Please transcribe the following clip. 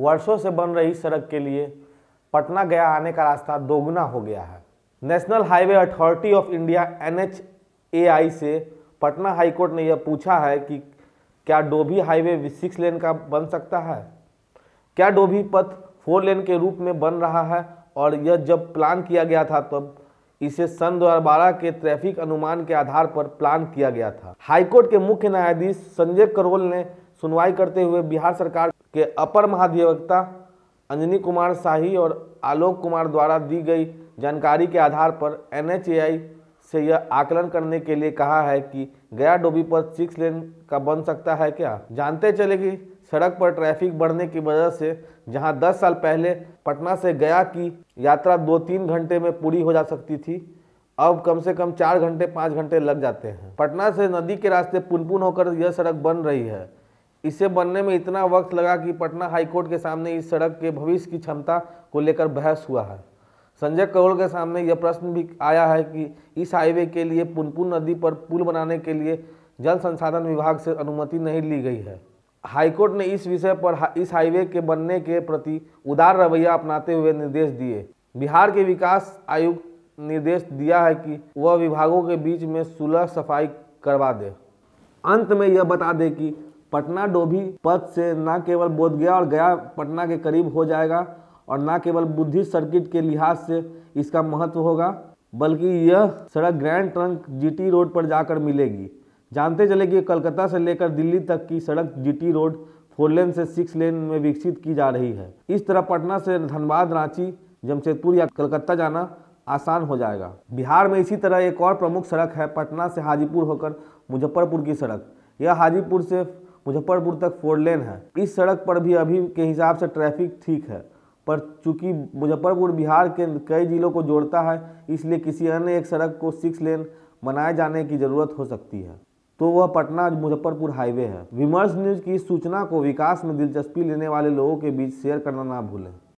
वर्षों से बन रही सड़क के लिए पटना गया आने का रास्ता दोगुना हो गया है National Highway Authority of India एन से पटना हाईकोर्ट ने यह पूछा है कि क्या डोभी हाईवे सिक्स लेन का बन सकता है क्या डोभी पथ फोर लेन के रूप में बन रहा है और यह जब प्लान किया गया था तब इसे सन 2012 के ट्रैफिक अनुमान के आधार पर प्लान किया गया था हाईकोर्ट के मुख्य न्यायाधीश संजय करोल ने सुनवाई करते हुए बिहार सरकार के अपर महाधिवक्ता अंजनी कुमार शाही और आलोक कुमार द्वारा दी गई जानकारी के आधार पर एन से यह आकलन करने के लिए कहा है कि गया डोबी पर सिक्स लेन का बन सकता है क्या जानते चले कि सड़क पर ट्रैफिक बढ़ने की वजह से जहां 10 साल पहले पटना से गया की यात्रा दो तीन घंटे में पूरी हो जा सकती थी अब कम से कम चार घंटे पाँच घंटे लग जाते हैं पटना से नदी के रास्ते पुनपुन होकर यह सड़क बन रही है इसे बनने में इतना वक्त लगा कि पटना हाईकोर्ट के सामने इस सड़क के भविष्य की क्षमता को लेकर बहस हुआ है संजय करोल के सामने यह प्रश्न भी आया है कि इस हाईवे के लिए पुनपुन नदी पर पुल बनाने के लिए जल संसाधन विभाग से अनुमति नहीं ली गई है हाईकोर्ट ने इस विषय पर इस हाईवे के बनने के प्रति उदार रवैया अपनाते हुए निर्देश दिए बिहार के विकास आयुक्त निर्देश दिया है कि वह विभागों के बीच में सुलह सफाई करवा दे अंत में यह बता दें कि पटना डोभी पथ से न केवल बोधगया और गया पटना के करीब हो जाएगा और न केवल बुद्धिस्ट सर्किट के लिहाज से इसका महत्व होगा बल्कि यह सड़क ग्रैंड ट्रंक जीटी रोड पर जाकर मिलेगी जानते चले कि कलकत्ता से लेकर दिल्ली तक की सड़क जीटी रोड फोर लेन से सिक्स लेन में विकसित की जा रही है इस तरह पटना से धनबाद रांची जमशेदपुर या कलकत्ता जाना आसान हो जाएगा बिहार में इसी तरह एक और प्रमुख सड़क है पटना से हाजीपुर होकर मुजफ्फरपुर की सड़क यह हाजीपुर से मुजफ्फरपुर तक फोर लेन है इस सड़क पर भी अभी के हिसाब से ट्रैफिक ठीक है पर चूंकि मुजफ्फरपुर बिहार के कई जिलों को जोड़ता है इसलिए किसी अन्य एक सड़क को सिक्स लेन बनाए जाने की ज़रूरत हो सकती है तो वह पटना मुजफ्फरपुर हाईवे है विमर्श न्यूज़ की इस सूचना को विकास में दिलचस्पी लेने वाले लोगों के बीच शेयर करना ना भूलें